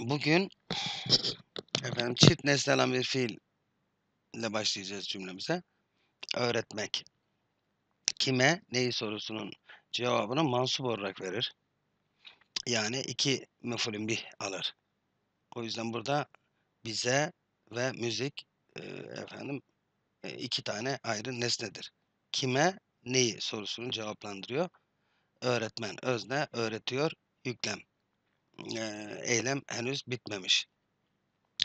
bugün efendim çift nesne alan bir fiil ile başlayacağız cümlemize. Öğretmek. Kime neyi sorusunun cevabını mansup olarak verir. Yani iki mefulün bir alır. O yüzden burada bize ve müzik e, efendim e, iki tane ayrı nesnedir. Kime neyi sorusunu cevaplandırıyor. Öğretmen özne öğretiyor yüklem eylem henüz bitmemiş.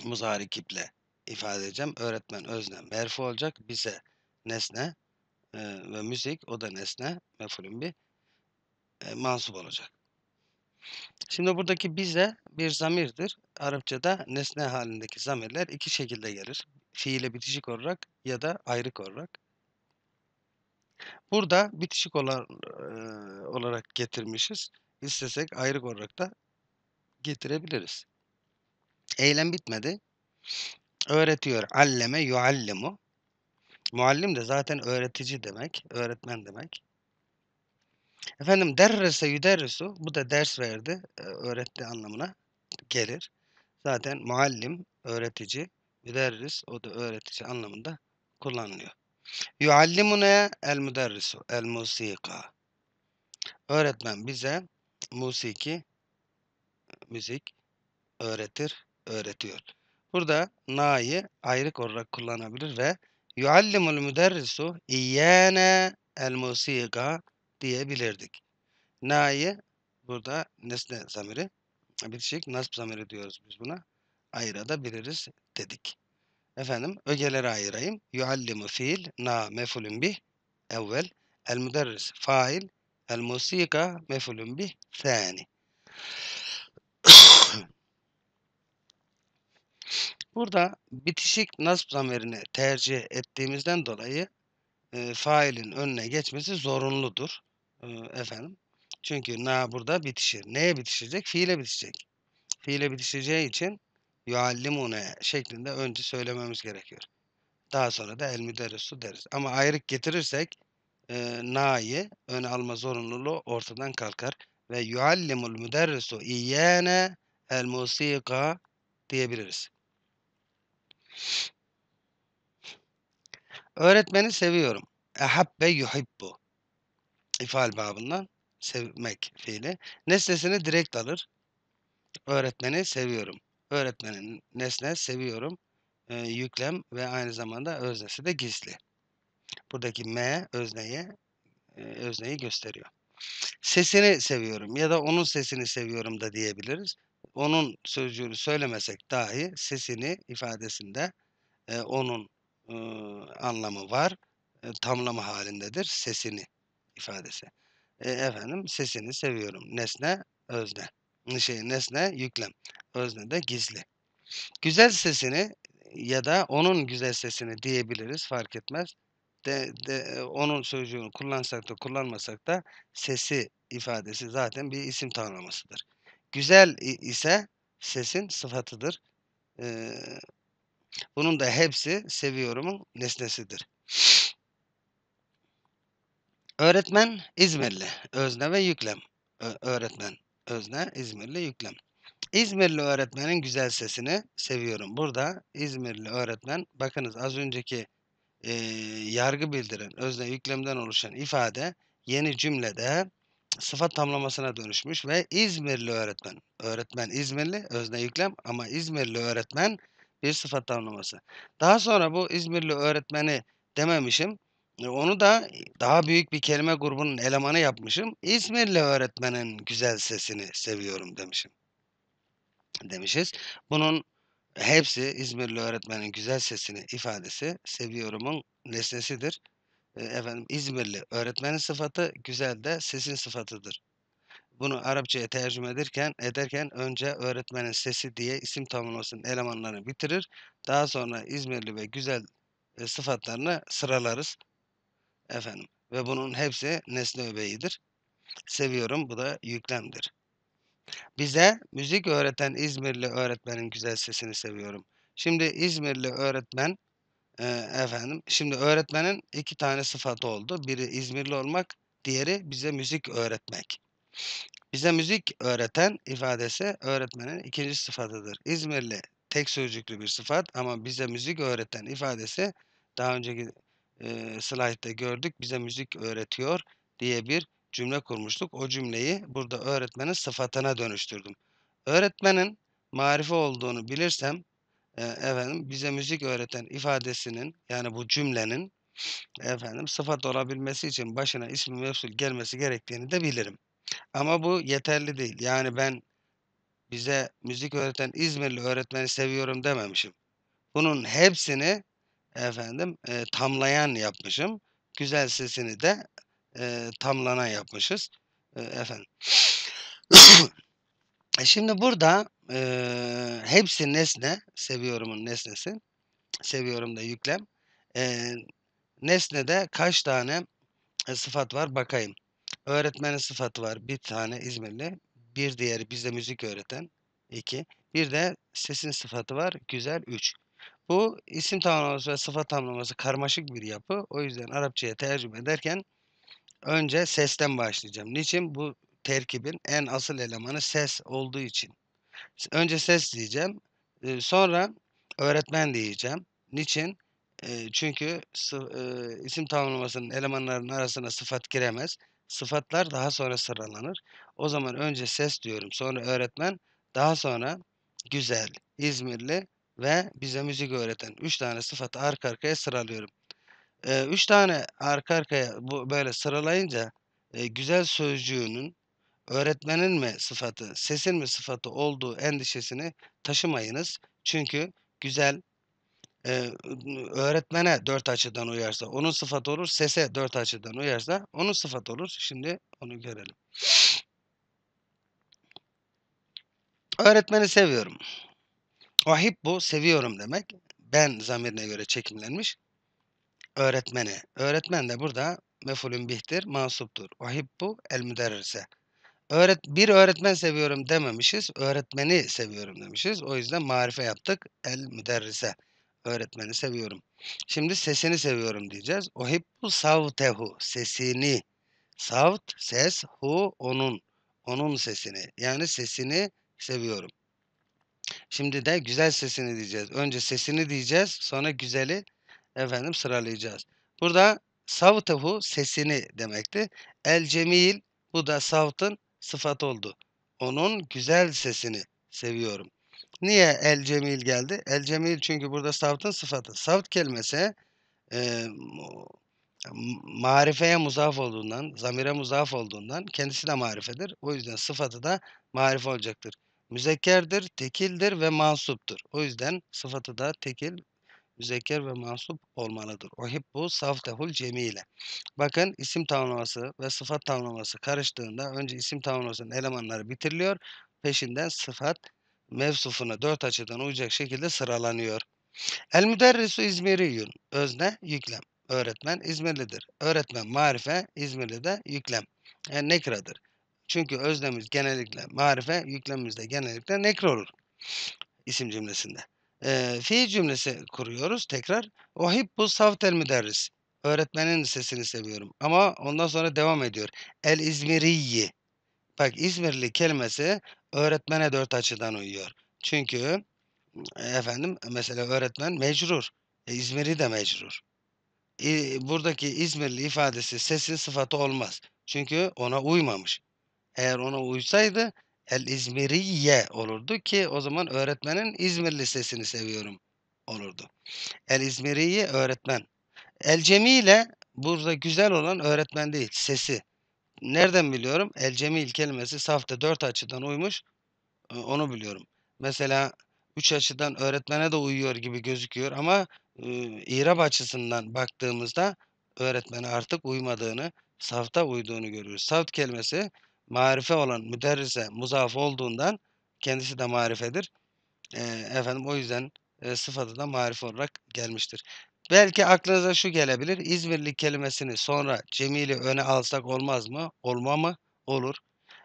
Muzarikiple ifade edeceğim. Öğretmen özne merfu olacak. Bize nesne e, ve müzik o da nesne mefulün bir e, mansup olacak. Şimdi buradaki bize bir zamirdir. Arapçada nesne halindeki zamirler iki şekilde gelir. Fiile bitişik olarak ya da ayrık olarak. Burada bitişik olan, e, olarak getirmişiz. İstesek ayrık olarak da getirebiliriz. Eylem bitmedi. Öğretiyor. Alleme yuallimu. Muallim de zaten öğretici demek. Öğretmen demek. Efendim derrese yüderrisu. Bu da ders verdi. E, öğretti anlamına gelir. Zaten muallim, öğretici, müderris o da öğretici anlamında kullanılıyor. Yuallimune el müderrisu el musika. Öğretmen bize musiki müzik öğretir, öğretiyor. Burada na'yı ayrık olarak kullanabilir ve yuallimul müderrisu iyyâne el musika diyebilirdik. Na'yı burada nesne zamiri bir bitişik nasb zamiri diyoruz biz buna. Ayırabiliriz dedik. Efendim ögelere ayırayım. Yuallimu fiil na mefulun bih evvel el müderris fail el musika mefulun bih thani. Burada bitişik nasp zamirini tercih ettiğimizden dolayı e, failin önüne geçmesi zorunludur. E, efendim. Çünkü na burada bitişir. Neye bitişecek? Fiile bitişecek. Fiile bitişeceği için yuallimune şeklinde önce söylememiz gerekiyor. Daha sonra da el müderrisu deriz. Ama ayrık getirirsek e, na'yı öne alma zorunluluğu ortadan kalkar. Ve yuallimul müderrisu iyyene el musika diyebiliriz. Öğretmeni seviyorum. Ehabbe yuhibbu. İfal babından sevmek fiili. Nesnesini direkt alır. Öğretmeni seviyorum. Öğretmenin nesne seviyorum. E, yüklem ve aynı zamanda öznesi de gizli. Buradaki m özneye e, özneyi gösteriyor. Sesini seviyorum ya da onun sesini seviyorum da diyebiliriz onun sözcüğünü söylemesek dahi sesini ifadesinde e, onun e, anlamı var. E, tamlama halindedir sesini ifadesi. E, efendim sesini seviyorum. Nesne, özne. Şey, nesne, yüklem. Özne de gizli. Güzel sesini ya da onun güzel sesini diyebiliriz fark etmez. De, de, e, onun sözcüğünü kullansak da kullanmasak da sesi ifadesi zaten bir isim tanımlamasıdır. Güzel ise sesin sıfatıdır. Ee, bunun da hepsi seviyorumun nesnesidir. Öğretmen İzmirli. Özne ve yüklem. Ö öğretmen. Özne, İzmirli, yüklem. İzmirli öğretmenin güzel sesini seviyorum. Burada İzmirli öğretmen, bakınız az önceki e, yargı bildiren, özne yüklemden oluşan ifade yeni cümlede sıfat tamlamasına dönüşmüş ve İzmirli öğretmen. Öğretmen İzmirli, özne yüklem ama İzmirli öğretmen bir sıfat tamlaması. Daha sonra bu İzmirli öğretmeni dememişim. E, onu da daha büyük bir kelime grubunun elemanı yapmışım. İzmirli öğretmenin güzel sesini seviyorum demişim. Demişiz. Bunun hepsi İzmirli öğretmenin güzel sesini ifadesi seviyorumun nesnesidir. E, efendim İzmirli öğretmenin sıfatı güzel de sesin sıfatıdır. Bunu Arapçaya tercüme ederken, ederken önce öğretmenin sesi diye isim tamlamasının elemanlarını bitirir. Daha sonra İzmirli ve güzel e, sıfatlarını sıralarız. Efendim ve bunun hepsi nesne öbeğidir. Seviyorum bu da yüklemdir. Bize müzik öğreten İzmirli öğretmenin güzel sesini seviyorum. Şimdi İzmirli öğretmen e, efendim. Şimdi öğretmenin iki tane sıfatı oldu. Biri İzmirli olmak, diğeri bize müzik öğretmek. Bize müzik öğreten ifadesi öğretmenin ikinci sıfatıdır. İzmirli tek sözcüklü bir sıfat ama bize müzik öğreten ifadesi daha önceki e, slaytta gördük. Bize müzik öğretiyor diye bir cümle kurmuştuk. O cümleyi burada öğretmenin sıfatına dönüştürdüm. Öğretmenin marife olduğunu bilirsem efendim bize müzik öğreten ifadesinin yani bu cümlenin efendim sıfat olabilmesi için başına ismi mevsul gelmesi gerektiğini de bilirim. Ama bu yeterli değil. Yani ben bize müzik öğreten İzmirli öğretmeni seviyorum dememişim. Bunun hepsini efendim e, tamlayan yapmışım. Güzel sesini de e, tamlanan yapmışız. E, efendim. Şimdi burada ee, hepsi nesne. Seviyorumun nesnesi. Seviyorum da yüklem. Ee, nesnede kaç tane e, sıfat var bakayım. Öğretmenin sıfatı var. Bir tane İzmirli. Bir diğeri bizde müzik öğreten. iki. Bir de sesin sıfatı var. Güzel. Üç. Bu isim tamlaması ve sıfat tamlaması karmaşık bir yapı. O yüzden Arapçaya tercüme ederken önce sesten başlayacağım. Niçin? Bu terkibin en asıl elemanı ses olduğu için. Önce ses diyeceğim. sonra öğretmen diyeceğim. Niçin? çünkü isim tanımlamasının elemanlarının arasına sıfat giremez. Sıfatlar daha sonra sıralanır. O zaman önce ses diyorum, sonra öğretmen, daha sonra güzel, İzmirli ve bize müzik öğreten Üç tane sıfatı arka arkaya sıralıyorum. Üç tane arka arkaya böyle sıralayınca güzel sözcüğünün öğretmenin mi sıfatı, sesin mi sıfatı olduğu endişesini taşımayınız. Çünkü güzel e, öğretmene dört açıdan uyarsa onun sıfatı olur, sese dört açıdan uyarsa onun sıfatı olur. Şimdi onu görelim. Öğretmeni seviyorum. bu seviyorum demek. Ben zamirine göre çekimlenmiş. Öğretmeni. Öğretmen de burada mefulün bihtir, mansuptur. bu el müderrise. Öğret bir öğretmen seviyorum dememişiz. Öğretmeni seviyorum demişiz. O yüzden marife yaptık. El müderrise. Öğretmeni seviyorum. Şimdi sesini seviyorum diyeceğiz. Ohibbu savtehu. Sesini. Savt, ses, hu, onun. Onun sesini. Yani sesini seviyorum. Şimdi de güzel sesini diyeceğiz. Önce sesini diyeceğiz. Sonra güzeli efendim sıralayacağız. Burada savtehu sesini demekti. El cemil bu da savtın sıfat oldu. Onun güzel sesini seviyorum. Niye El Cemil geldi? El Cemil çünkü burada savtın sıfatı. Savt kelimesi e, marifeye muzaf olduğundan, zamire muzaf olduğundan kendisi de marifedir. O yüzden sıfatı da marif olacaktır. Müzekkerdir, tekildir ve mansuptur. O yüzden sıfatı da tekil müzekker ve mansup olmalıdır. Uhibbu saftehul cemile. Bakın isim tamlaması ve sıfat tamlaması karıştığında önce isim tamlamasının elemanları bitiriliyor. Peşinden sıfat mevsufuna dört açıdan uyacak şekilde sıralanıyor. El müderrisu İzmiriyun. Özne yüklem. Öğretmen İzmirlidir. Öğretmen marife İzmirli de yüklem. Yani e, nekradır. Çünkü özlemiz genellikle marife, yüklemimiz de genellikle nekra olur isim cümlesinde e, fiil cümlesi kuruyoruz tekrar. Uhibbu savtel müderris. Öğretmenin sesini seviyorum. Ama ondan sonra devam ediyor. El İzmiriyi. Bak İzmirli kelimesi öğretmene dört açıdan uyuyor. Çünkü efendim mesela öğretmen mecrur. E, İzmir'i de mecrur. E, buradaki İzmirli ifadesi sesin sıfatı olmaz. Çünkü ona uymamış. Eğer ona uysaydı El İzmiriye olurdu ki o zaman öğretmenin İzmir Lisesi'ni seviyorum olurdu. El İzmiriye öğretmen. El Cemile burada güzel olan öğretmen değil, sesi. Nereden biliyorum? El Cemil kelimesi safta dört açıdan uymuş. E, onu biliyorum. Mesela üç açıdan öğretmene de uyuyor gibi gözüküyor ama e, İrab açısından baktığımızda öğretmene artık uymadığını, safta uyduğunu görüyoruz. Saft kelimesi marife olan müderrise muzaf olduğundan kendisi de marifedir. E, efendim o yüzden e, sıfatı da marife olarak gelmiştir. Belki aklınıza şu gelebilir. İzmirli kelimesini sonra Cemil'i öne alsak olmaz mı? Olma mı? Olur.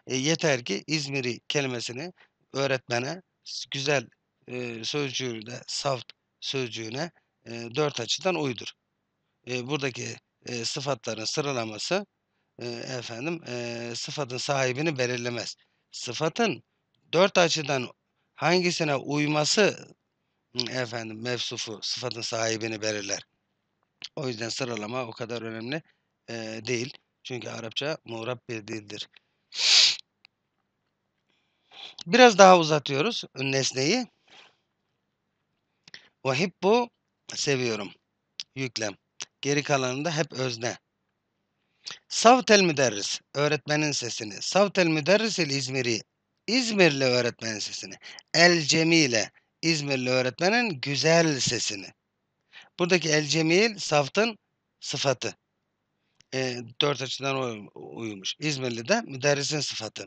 E, yeter ki İzmir'i kelimesini öğretmene güzel e, sözcüğü de saft sözcüğüne e, dört açıdan uydur. E, buradaki e, sıfatların sıralaması e, efendim e, sıfatın sahibini belirlemez. Sıfatın dört açıdan hangisine uyması efendim mevsufu sıfatın sahibini belirler. O yüzden sıralama o kadar önemli e, değil. Çünkü Arapça muğrab bir dildir. Biraz daha uzatıyoruz nesneyi. bu, seviyorum. Yüklem. Geri kalanında hep özne. Savtel müderris, öğretmenin sesini. Savtel müderrisil İzmiri, İzmirli öğretmenin sesini. El cemile, İzmirli öğretmenin güzel sesini. Buradaki el cemil, saftın sıfatı. E, dört açıdan uyumuş. İzmirli de müderrisin sıfatı.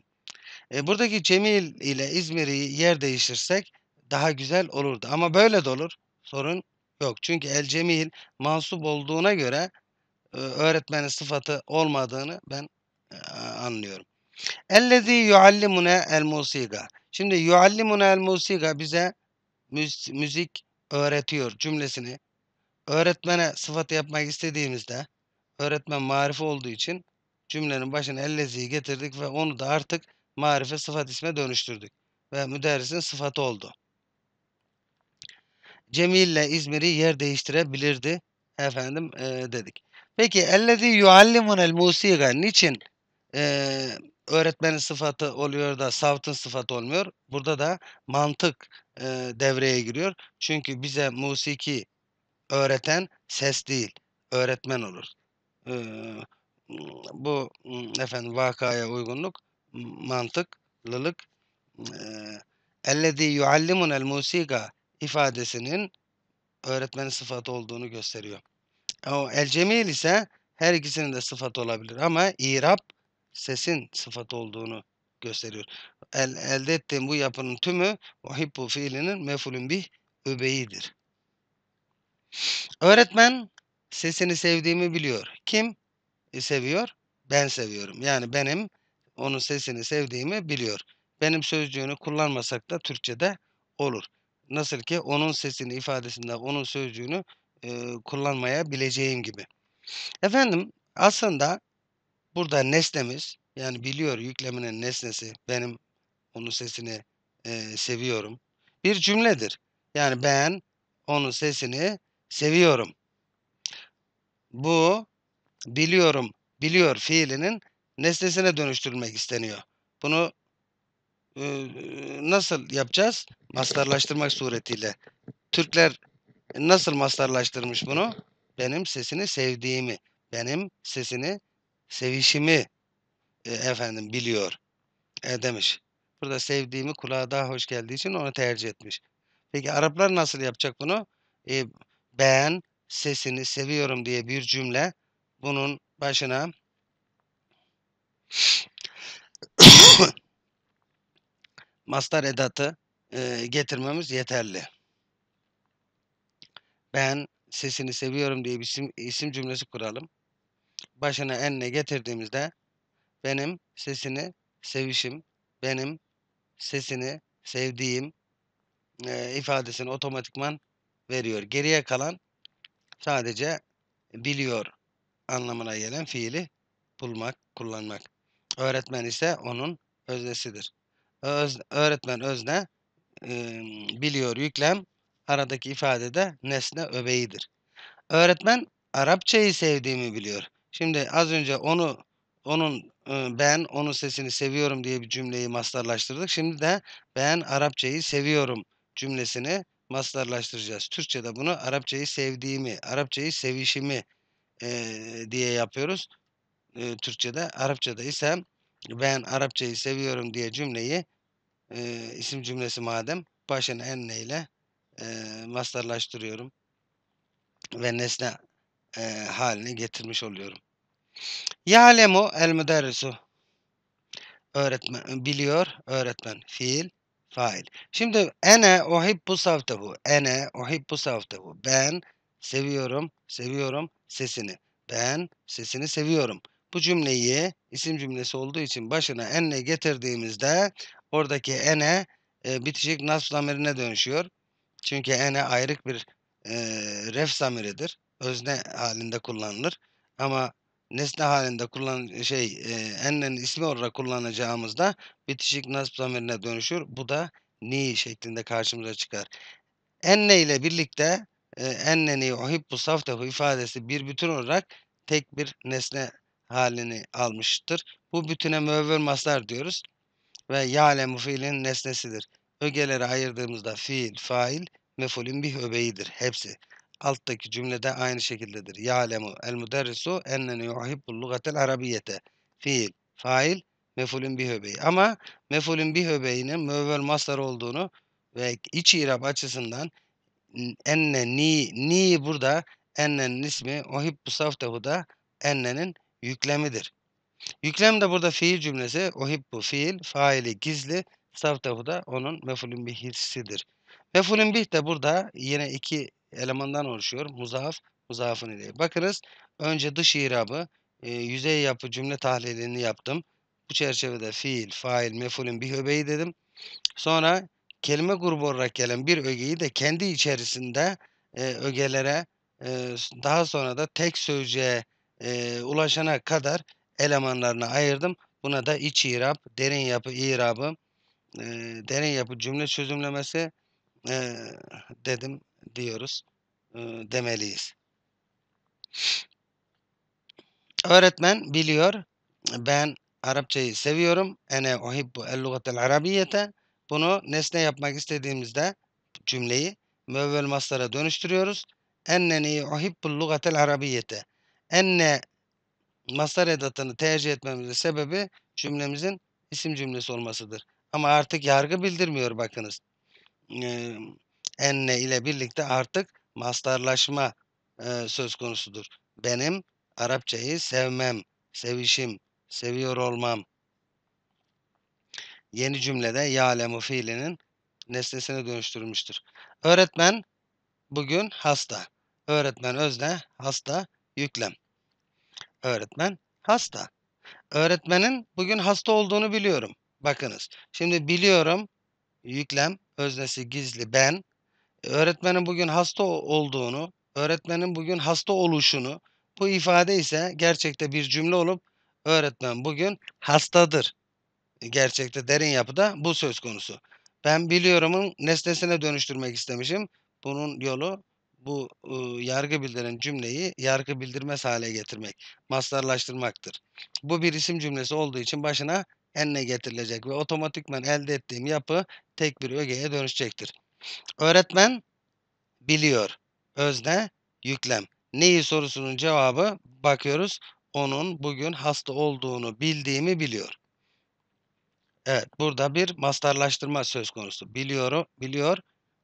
E, buradaki cemil ile İzmir'i yer değiştirsek daha güzel olurdu. Ama böyle de olur. Sorun yok. Çünkü el cemil mansup olduğuna göre e, öğretmenin sıfatı olmadığını ben e, anlıyorum. Ellezî yuallimune el musiga. Şimdi yuallimune el musiga bize müzik öğretiyor cümlesini öğretmene sıfatı yapmak istediğimizde öğretmen marife olduğu için cümlenin başına ellezi'yi getirdik ve onu da artık marife sıfat isme dönüştürdük. Ve müderrisin sıfatı oldu. Cemil ile İzmir'i yer değiştirebilirdi efendim e, dedik. Peki ellezî yuallimunel musîga niçin e, öğretmenin sıfatı oluyor da savtın sıfatı olmuyor? Burada da mantık e, devreye giriyor. Çünkü bize musiki öğreten ses değil, öğretmen olur. E, bu mm, efendim vakaya uygunluk, mantıklılık e, ellezî yuallimunel musîga ifadesinin öğretmen sıfatı olduğunu gösteriyor. O el cemil ise her ikisinin de sıfat olabilir ama irap sesin sıfat olduğunu gösteriyor. El, elde ettiğim bu yapının tümü uhibbu fiilinin mefulün bir öbeğidir. Öğretmen sesini sevdiğimi biliyor. Kim seviyor? Ben seviyorum. Yani benim onun sesini sevdiğimi biliyor. Benim sözcüğünü kullanmasak da Türkçe'de olur. Nasıl ki onun sesini ifadesinde onun sözcüğünü e, kullanmayabileceğim gibi. Efendim aslında burada nesnemiz yani biliyor yükleminin nesnesi benim onun sesini e, seviyorum. Bir cümledir. Yani ben onun sesini seviyorum. Bu biliyorum, biliyor fiilinin nesnesine dönüştürülmek isteniyor. Bunu e, nasıl yapacağız? Mastarlaştırmak suretiyle. Türkler Nasıl mastarlaştırmış bunu? Benim sesini sevdiğimi, benim sesini sevişimi e, efendim biliyor e, demiş. Burada sevdiğimi kulağa daha hoş geldiği için onu tercih etmiş. Peki Araplar nasıl yapacak bunu? E, ben sesini seviyorum diye bir cümle bunun başına mastar edatı e, getirmemiz yeterli ben sesini seviyorum diye bir isim, isim cümlesi kuralım. Başına enne getirdiğimizde benim sesini sevişim, benim sesini sevdiğim e, ifadesini otomatikman veriyor. Geriye kalan sadece biliyor anlamına gelen fiili bulmak, kullanmak. Öğretmen ise onun öznesidir. Öz, öğretmen özne e, biliyor yüklem Aradaki ifade de nesne öbeğidir. Öğretmen Arapçayı sevdiğimi biliyor. Şimdi az önce onu onun ben onun sesini seviyorum diye bir cümleyi mastarlaştırdık. Şimdi de ben Arapçayı seviyorum cümlesini mastarlaştıracağız. Türkçe'de bunu Arapçayı sevdiğimi, Arapçayı sevişimi e, diye yapıyoruz. E, Türkçe'de, Arapça'da ise ben Arapçayı seviyorum diye cümleyi e, isim cümlesi madem başına enne ile e, masterlaştırıyorum ve nesne e, haline getirmiş oluyorum. Ya'lemu el müderrisu öğretmen biliyor öğretmen fiil fail. Şimdi ene uhibbu savtehu. Ene uhibbu savtehu. Ben seviyorum, seviyorum sesini. Ben sesini seviyorum. Bu cümleyi isim cümlesi olduğu için başına enne getirdiğimizde oradaki ene e, bitişik nasb zamirine dönüşüyor. Çünkü ene ayrık bir e, ref zamiridir. Özne halinde kullanılır. Ama nesne halinde kullan şey e, ennenin ismi olarak kullanacağımızda bitişik nasb zamirine dönüşür. Bu da ni şeklinde karşımıza çıkar. Enne ile birlikte e, enneni bu saftehu ifadesi bir bütün olarak tek bir nesne halini almıştır. Bu bütüne müevvel maslar diyoruz ve ya'lemu fiilin nesnesidir. Ögelere ayırdığımızda fiil, fail, mefulün bir öbeğidir. Hepsi. Alttaki cümlede aynı şekildedir. Ya'lemu el müderrisu enneni yuhibbul lugatel arabiyete. Fiil, fail, mefulün bir öbeği. Ama mefulün bir öbeğinin müvvel masar olduğunu ve iç irab açısından enne ni ni burada ennenin ismi ohibbu saftehu da ennenin yüklemidir. Yüklem de burada fiil cümlesi ohibbu fiil faili gizli Stavtahu da onun mefulün bih hissidir. Mefulün bih de burada yine iki elemandan oluşuyor. Muzaaf, muzaafın ile. Bakınız önce dış irabı, e, yüzey yapı cümle tahlilini yaptım. Bu çerçevede fiil, fail, mefulün bih öbeği dedim. Sonra kelime grubu olarak gelen bir ögeyi de kendi içerisinde e, ögelere e, daha sonra da tek sözcüğe e, ulaşana kadar elemanlarına ayırdım. Buna da iç irab, derin yapı irabı, e, derin yapı cümle çözümlemesi e, dedim diyoruz e, demeliyiz. Öğretmen biliyor ben Arapçayı seviyorum. Ene uhibbu el lugatel arabiyete. Bunu nesne yapmak istediğimizde cümleyi mövvel maslara dönüştürüyoruz. Enneni uhibbu lugatel arabiyete. Enne mastar edatını tercih etmemizin sebebi cümlemizin isim cümlesi olmasıdır. Ama artık yargı bildirmiyor bakınız. Ee, enne ile birlikte artık mastarlaşma söz konusudur. Benim Arapçayı sevmem, sevişim, seviyor olmam. Yeni cümlede ya'lemu fiilinin nesnesine dönüştürülmüştür. Öğretmen bugün hasta. Öğretmen özne, hasta yüklem. Öğretmen hasta. Öğretmenin bugün hasta olduğunu biliyorum. Bakınız. Şimdi biliyorum yüklem öznesi gizli ben. E, öğretmenin bugün hasta olduğunu, öğretmenin bugün hasta oluşunu. Bu ifade ise gerçekte bir cümle olup öğretmen bugün hastadır. E, gerçekte derin yapıda bu söz konusu. Ben biliyorumun nesnesine dönüştürmek istemişim. Bunun yolu bu e, yargı bildiren cümleyi yargı bildirmez hale getirmek, mastarlaştırmaktır. Bu bir isim cümlesi olduğu için başına eline getirilecek ve otomatikman elde ettiğim yapı tek bir ögeye dönüşecektir. Öğretmen biliyor. Özne yüklem. Neyi sorusunun cevabı bakıyoruz. Onun bugün hasta olduğunu bildiğimi biliyor. Evet burada bir mastarlaştırma söz konusu. Biliyor, biliyor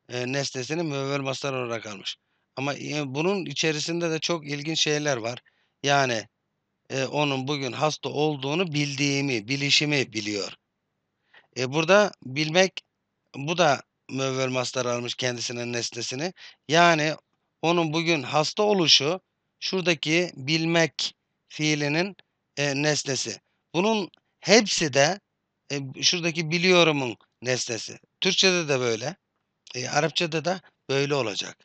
e, nesnesini müvevvel mastar olarak almış. Ama e, bunun içerisinde de çok ilginç şeyler var. Yani e, onun bugün hasta olduğunu bildiğimi, bilişimi biliyor. E, burada bilmek bu da müevvel mastar almış kendisinin nesnesini. Yani onun bugün hasta oluşu şuradaki bilmek fiilinin e, nesnesi. Bunun hepsi de e, şuradaki biliyorumun nesnesi. Türkçede de böyle. E, Arapçada da böyle olacak.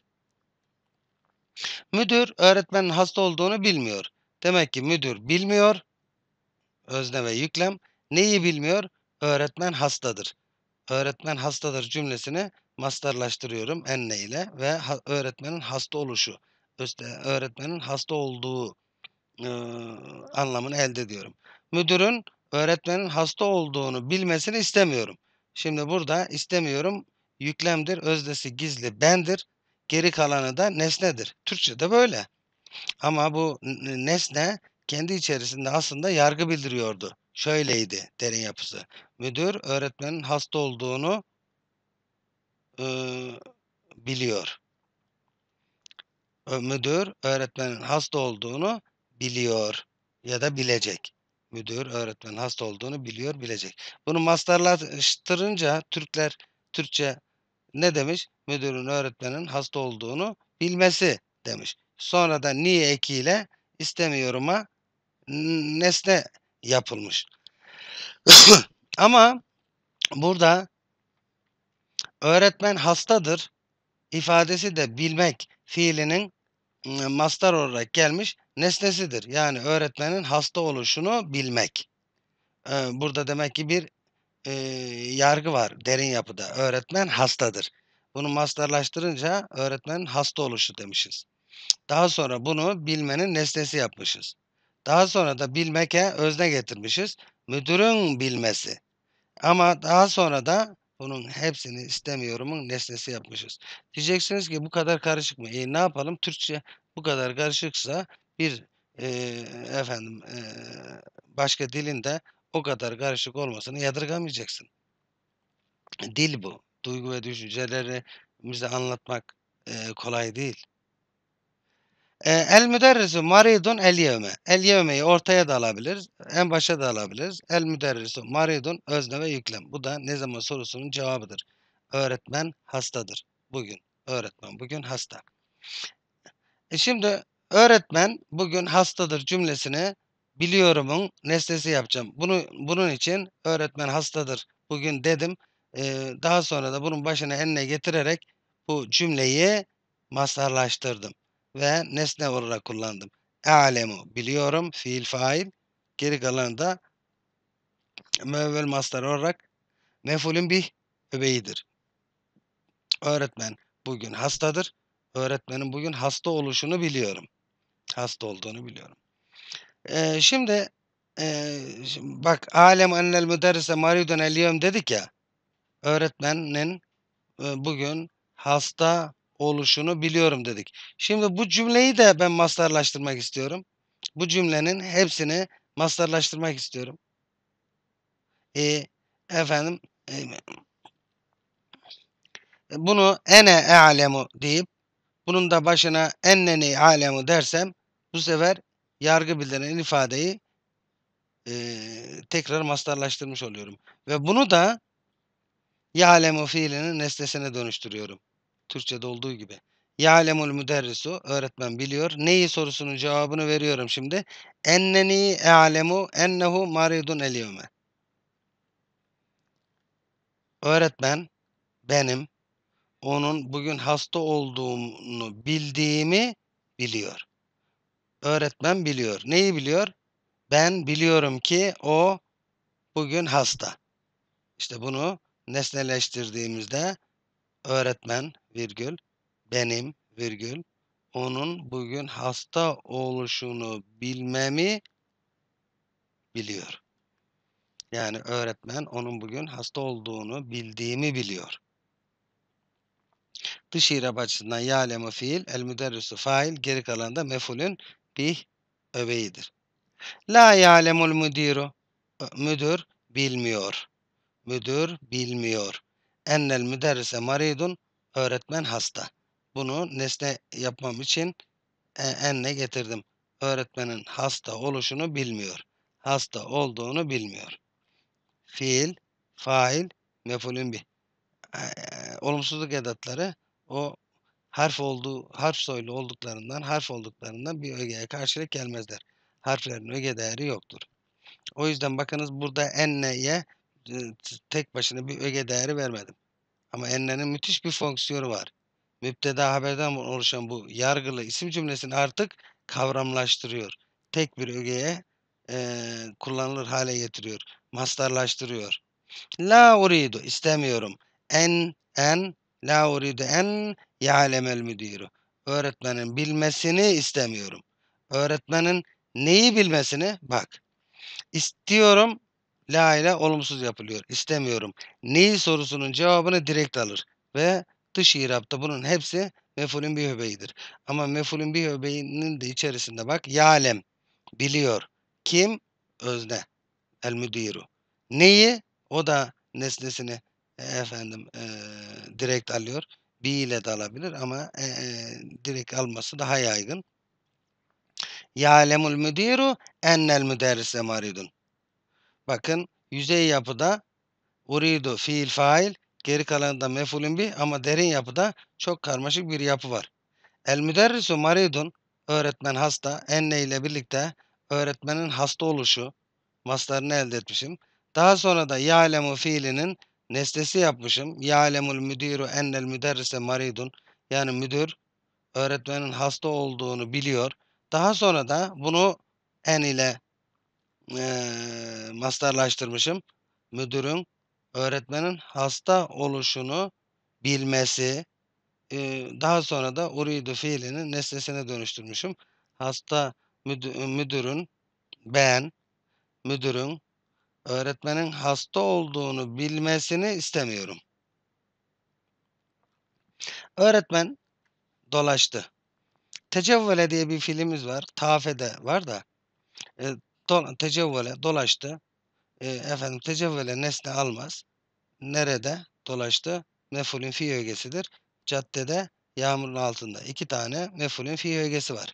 Müdür öğretmenin hasta olduğunu bilmiyor. Demek ki müdür bilmiyor. Özne ve yüklem. Neyi bilmiyor? Öğretmen hastadır. Öğretmen hastadır cümlesini masterlaştırıyorum enne ile ve öğretmenin hasta oluşu. İşte öğretmenin hasta olduğu e, anlamını elde ediyorum. Müdürün öğretmenin hasta olduğunu bilmesini istemiyorum. Şimdi burada istemiyorum yüklemdir, özdesi gizli bendir, geri kalanı da nesnedir. Türkçe'de böyle. Ama bu nesne kendi içerisinde aslında yargı bildiriyordu. Şöyleydi derin yapısı. Müdür öğretmenin hasta olduğunu e, biliyor. Müdür öğretmenin hasta olduğunu biliyor ya da bilecek. Müdür öğretmenin hasta olduğunu biliyor, bilecek. Bunu masterlaştırınca Türkler Türkçe ne demiş? Müdürün öğretmenin hasta olduğunu bilmesi demiş. Sonra da niye ekiyle istemiyorum'a nesne yapılmış. Ama burada öğretmen hastadır ifadesi de bilmek fiilinin mastar olarak gelmiş nesnesidir. Yani öğretmenin hasta oluşunu bilmek. Ee, burada demek ki bir e, yargı var derin yapıda. Öğretmen hastadır. Bunu mastarlaştırınca öğretmenin hasta oluşu demişiz. Daha sonra bunu bilmenin nesnesi yapmışız. Daha sonra da bilmeke özne getirmişiz. Müdürün bilmesi. Ama daha sonra da bunun hepsini istemiyorumun nesnesi yapmışız. Diyeceksiniz ki bu kadar karışık mı? E ne yapalım? Türkçe bu kadar karışıksa bir e, efendim e, başka dilinde o kadar karışık olmasını yadırgamayacaksın. Dil bu. Duygu ve düşüncelerimizi anlatmak e, kolay değil. Ee, el müderrisu maridun el yevme. El yevmeyi ortaya da alabiliriz, En başa da alabiliriz. El müderrisu maridun özne ve yüklem. Bu da ne zaman sorusunun cevabıdır. Öğretmen hastadır. Bugün. Öğretmen bugün hasta. E şimdi öğretmen bugün hastadır cümlesini biliyorumun nesnesi yapacağım. Bunu bunun için öğretmen hastadır bugün dedim. Ee, daha sonra da bunun başına enine getirerek bu cümleyi masarlaştırdım ve nesne olarak kullandım. Alemu biliyorum fiil fail. Geri kalanı da müevvel mastar olarak mefulün bir öbeğidir. Öğretmen bugün hastadır. Öğretmenin bugün hasta oluşunu biliyorum. Hasta olduğunu biliyorum. Ee, şimdi e, şimdi bak alem ennel müderrise maridun eliyom dedik ya. Öğretmenin e, bugün hasta oluşunu biliyorum dedik. Şimdi bu cümleyi de ben mastarlaştırmak istiyorum. Bu cümlenin hepsini mastarlaştırmak istiyorum. E, efendim e, e, bunu ene alemu deyip bunun da başına enneni alemu dersem bu sefer yargı bildiren ifadeyi e, tekrar mastarlaştırmış oluyorum. Ve bunu da yalemu fiilinin nesnesine dönüştürüyorum. Türkçe'de olduğu gibi. Ya'lemul müderrisu öğretmen biliyor. Neyi sorusunun cevabını veriyorum şimdi. Enneni e'alemu ennehu maridun eliyume. Öğretmen benim onun bugün hasta olduğunu bildiğimi biliyor. Öğretmen biliyor. Neyi biliyor? Ben biliyorum ki o bugün hasta. İşte bunu nesneleştirdiğimizde öğretmen virgül benim virgül onun bugün hasta oluşunu bilmemi biliyor. Yani öğretmen onun bugün hasta olduğunu bildiğimi biliyor. Dış irab açısından ya'lemu fiil, el müderrisu fail, geri kalan da mefulün bih öbeğidir. La ya'lemul müdiru, müdür bilmiyor. Müdür bilmiyor. Ennel müderrise maridun, Öğretmen hasta. Bunu nesne yapmam için e, enle getirdim. Öğretmenin hasta oluşunu bilmiyor. Hasta olduğunu bilmiyor. Fiil, fail, mefulün bir. E, olumsuzluk edatları o harf olduğu, harf soylu olduklarından, harf olduklarından bir ögeye karşılık gelmezler. Harflerin öge değeri yoktur. O yüzden bakınız burada enne'ye e, tek başına bir öge değeri vermedim. Ama ennenin müthiş bir fonksiyonu var. Müpteda haberden oluşan bu yargılı isim cümlesini artık kavramlaştırıyor. Tek bir ögeye e, kullanılır hale getiriyor. Mastarlaştırıyor. La uridu istemiyorum. En en la uridu en ya'lemel müdürü. Öğretmenin bilmesini istemiyorum. Öğretmenin neyi bilmesini bak. İstiyorum La ile olumsuz yapılıyor. İstemiyorum. Neyi sorusunun cevabını direkt alır. Ve dış irapta bunun hepsi mefulün bir höbeyidir. Ama mefulün bir höbeyinin de içerisinde bak yalem biliyor. Kim? Özne. El müdiru. Neyi? O da nesnesini e, efendim e, direkt alıyor. Bi ile de alabilir ama e, e, direkt alması daha yaygın. Ya'lemul müdiru ennel müderrise maridun. Bakın yüzey yapıda uridu fiil fail geri kalanında mefulün bi ama derin yapıda çok karmaşık bir yapı var. El müderrisu maridun öğretmen hasta enne ile birlikte öğretmenin hasta oluşu maslarını elde etmişim. Daha sonra da ya'lemu fiilinin nesnesi yapmışım. Ya'lemul müdiru ennel müderrise maridun yani müdür öğretmenin hasta olduğunu biliyor. Daha sonra da bunu en ile e, mastarlaştırmışım. Müdürün, öğretmenin hasta oluşunu bilmesi, e, daha sonra da uridu fiilini nesnesine dönüştürmüşüm. Hasta müdürün, ben, müdürün, öğretmenin hasta olduğunu bilmesini istemiyorum. Öğretmen dolaştı. Tecevvele diye bir filmimiz var. Tafede var da. E, dola, dolaştı. E, efendim tecevvele nesne almaz. Nerede dolaştı? Mefulün fi ögesidir. Caddede yağmurun altında iki tane mefulün fi ögesi var.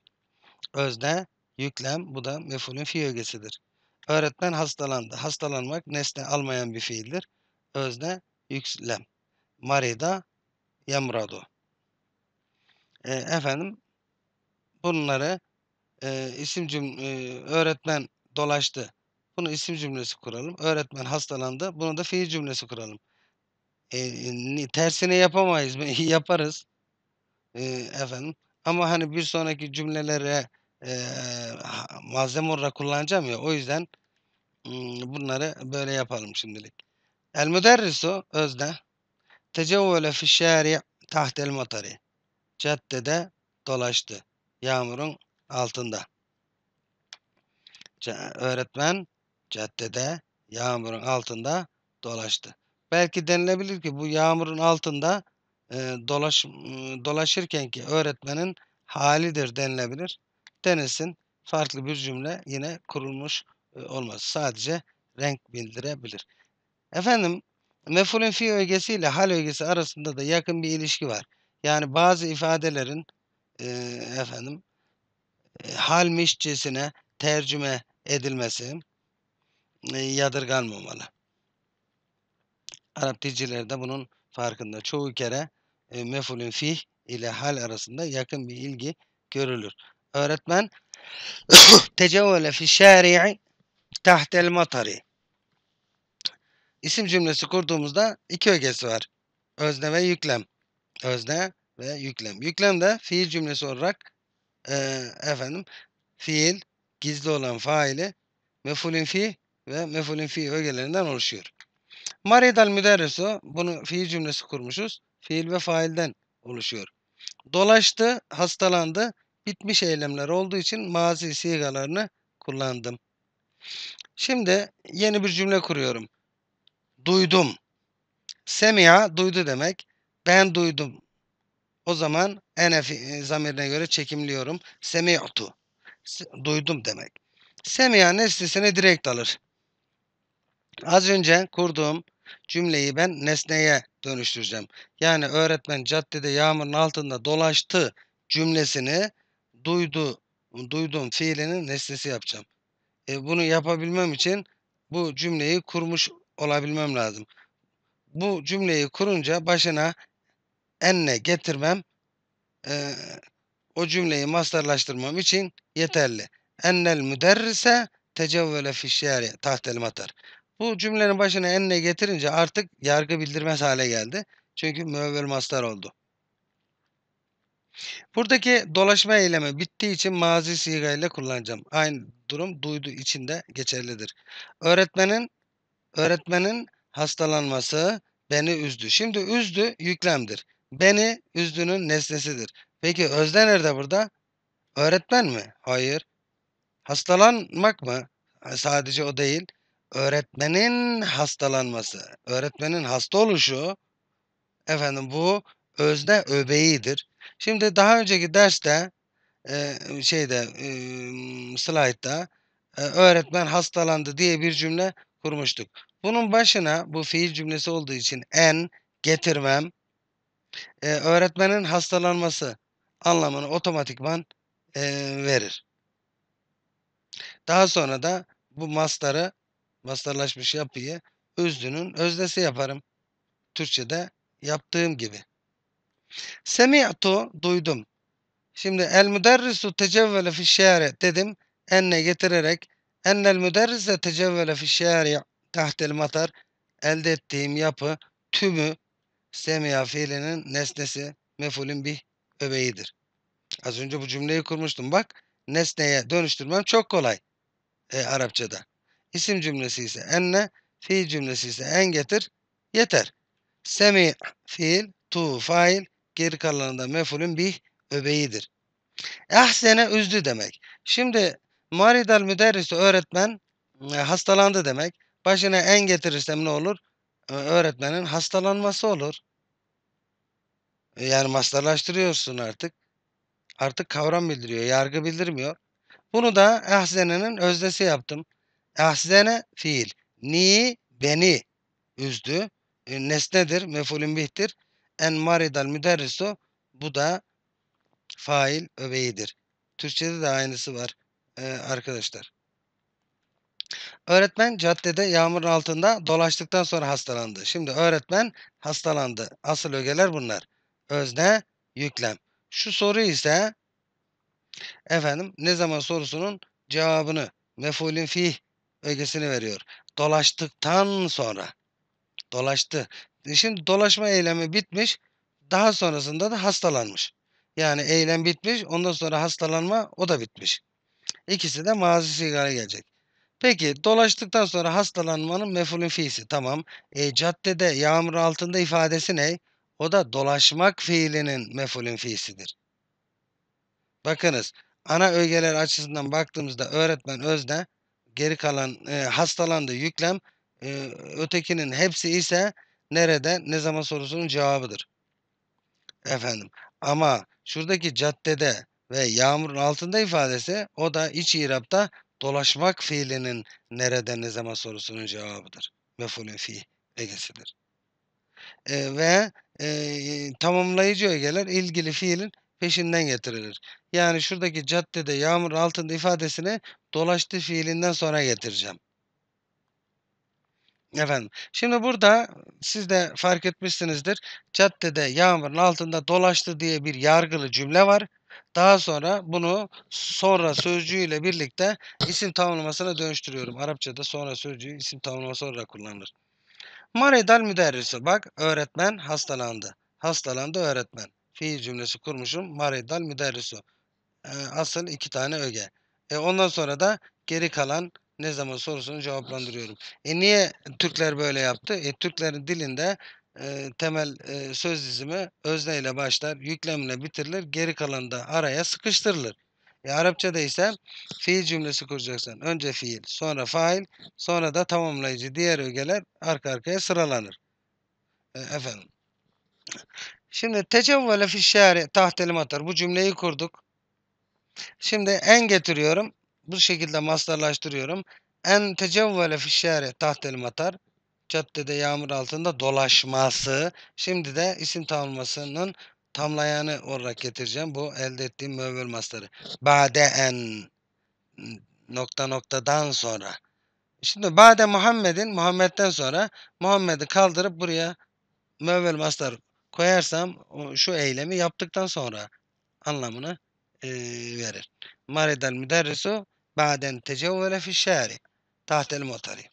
Özne, yüklem bu da mefulün fi ögesidir. Öğretmen hastalandı. Hastalanmak nesne almayan bir fiildir. Özne, yüklem. Marida, yemradu. E, efendim bunları e, isim cüm e, öğretmen dolaştı. Bunu isim cümlesi kuralım. Öğretmen hastalandı. Bunu da fiil cümlesi kuralım. E, tersine yapamayız. Yaparız. E, efendim. Ama hani bir sonraki cümlelere e, malzeme olarak kullanacağım ya. O yüzden bunları böyle yapalım şimdilik. El müderrisu özne tecevvele fi tahtel matari. Caddede dolaştı. Yağmurun altında öğretmen caddede yağmurun altında dolaştı. Belki denilebilir ki bu yağmurun altında e, dolaş, dolaşırken ki öğretmenin halidir denilebilir. Denesin farklı bir cümle yine kurulmuş e, olmaz. Sadece renk bildirebilir. Efendim mefulün fi ögesi ile hal ögesi arasında da yakın bir ilişki var. Yani bazı ifadelerin e, efendim e, halmişçesine tercüme edilmesi e, yadırganmamalı. Arap dilcileri de bunun farkında. Çoğu kere e, mefulün fih ile hal arasında yakın bir ilgi görülür. Öğretmen tecevvele fi şari'i tahtel matari İsim cümlesi kurduğumuzda iki ögesi var. Özne ve yüklem. Özne ve yüklem. Yüklem de fiil cümlesi olarak e, efendim fiil gizli olan faili mefulün fi ve mefulün fi ögelerinden oluşuyor. Maridal müderrisu bunu fiil cümlesi kurmuşuz. Fiil ve failden oluşuyor. Dolaştı, hastalandı, bitmiş eylemler olduğu için mazi sigalarını kullandım. Şimdi yeni bir cümle kuruyorum. Duydum. Semiha duydu demek. Ben duydum. O zaman ene e, zamirine göre çekimliyorum. Semi'tu duydum demek. Semiha nesnesini direkt alır. Az önce kurduğum cümleyi ben nesneye dönüştüreceğim. Yani öğretmen caddede yağmurun altında dolaştı cümlesini duydu, duyduğum fiilinin nesnesi yapacağım. E, bunu yapabilmem için bu cümleyi kurmuş olabilmem lazım. Bu cümleyi kurunca başına enne getirmem e, o cümleyi mastarlaştırmam için yeterli. Ennel müderrise tecevvele fişyari tahtel matar. Bu cümlenin başına enne getirince artık yargı bildirmez hale geldi. Çünkü müevvel mastar oldu. Buradaki dolaşma eylemi bittiği için mazi siga ile kullanacağım. Aynı durum duydu için de geçerlidir. Öğretmenin öğretmenin hastalanması beni üzdü. Şimdi üzdü yüklemdir. Beni üzdünün nesnesidir. Peki özde nerede burada? Öğretmen mi? Hayır. Hastalanmak mı? Sadece o değil. Öğretmenin hastalanması, öğretmenin hasta oluşu efendim bu özde öbeğidir. Şimdi daha önceki derste e, şeyde e, slaytta öğretmen hastalandı diye bir cümle kurmuştuk. Bunun başına bu fiil cümlesi olduğu için en getirmem e, öğretmenin hastalanması anlamını otomatikman e, verir. Daha sonra da bu mastarı, mastarlaşmış yapıyı özlünün öznesi yaparım. Türkçe'de yaptığım gibi. Semi'tu duydum. Şimdi el müderrisu tecevvele fi şiare dedim. Enne getirerek ennel müderrise tecevvele fi şiare tahtel matar elde ettiğim yapı tümü semiya fiilinin nesnesi mefulün bir öbeğidir. Az önce bu cümleyi kurmuştum bak. Nesneye dönüştürmem çok kolay e, Arapçada. İsim cümlesi ise enne, fiil cümlesi ise en getir, yeter. Semi fiil, tu fail, geri kalanında mefulün bir öbeğidir. Ehsene üzdü demek. Şimdi maridal müderris öğretmen e, hastalandı demek. Başına en getirirsem ne olur? E, öğretmenin hastalanması olur. E, yani masterlaştırıyorsun artık. Artık kavram bildiriyor, yargı bildirmiyor. Bunu da ahzenenin öznesi yaptım. Ahzene fiil. Ni beni üzdü. E, nesnedir, mefulün bihtir. En maridal müderrisu. Bu da fail öbeğidir. Türkçede de aynısı var e, arkadaşlar. Öğretmen caddede yağmurun altında dolaştıktan sonra hastalandı. Şimdi öğretmen hastalandı. Asıl ögeler bunlar özne yüklem. Şu soru ise efendim ne zaman sorusunun cevabını mefulün fih ögesini veriyor. Dolaştıktan sonra dolaştı. Şimdi dolaşma eylemi bitmiş. Daha sonrasında da hastalanmış. Yani eylem bitmiş. Ondan sonra hastalanma o da bitmiş. İkisi de mazi sigara gelecek. Peki dolaştıktan sonra hastalanmanın mefulün fiisi. Tamam. E, caddede yağmur altında ifadesi ne? O da dolaşmak fiilinin mefulün fiisidir. Bakınız ana ögeler açısından baktığımızda öğretmen özne geri kalan e, hastalandı yüklem e, ötekinin hepsi ise nerede ne zaman sorusunun cevabıdır. Efendim ama şuradaki caddede ve yağmurun altında ifadesi o da iç irapta dolaşmak fiilinin nerede ne zaman sorusunun cevabıdır. Mefulün fi egesidir. E, ve e, tamamlayıcı ögeler ilgili fiilin peşinden getirilir. Yani şuradaki caddede yağmur altında ifadesini dolaştı fiilinden sonra getireceğim. Efendim, şimdi burada siz de fark etmişsinizdir. Caddede yağmurun altında dolaştı diye bir yargılı cümle var. Daha sonra bunu sonra sözcüğüyle birlikte isim tamlamasına dönüştürüyorum. Arapçada sonra sözcüğü isim tamlaması olarak kullanılır. Maridal müderrisu. Bak öğretmen hastalandı. Hastalandı öğretmen. Fiil cümlesi kurmuşum. Maridal müderrisu. Ee, asıl iki tane öge. E, ondan sonra da geri kalan ne zaman sorusunu cevaplandırıyorum. E niye Türkler böyle yaptı? E Türklerin dilinde e, temel e, söz dizimi özneyle başlar, yüklemle bitirilir, geri kalan da araya sıkıştırılır. E Arapçada ise fiil cümlesi kuracaksın. Önce fiil, sonra fail, sonra da tamamlayıcı diğer ögeler arka arkaya sıralanır. E, efendim. Şimdi tecevvele fi tahtelim atar. Bu cümleyi kurduk. Şimdi en getiriyorum. Bu şekilde mastarlaştırıyorum. En tecevvele fi tahtelim atar. Caddede yağmur altında dolaşması. Şimdi de isim tamlamasının tamlayanı olarak getireceğim. Bu elde ettiğim mövül masları. Bade'en nokta noktadan sonra. Şimdi Bade Muhammed'in Muhammed'den sonra Muhammed'i kaldırıp buraya mövül maslar koyarsam şu eylemi yaptıktan sonra anlamını e, verir. Maridel müderrisu baden tecevvele fi şari. Tahtel motari.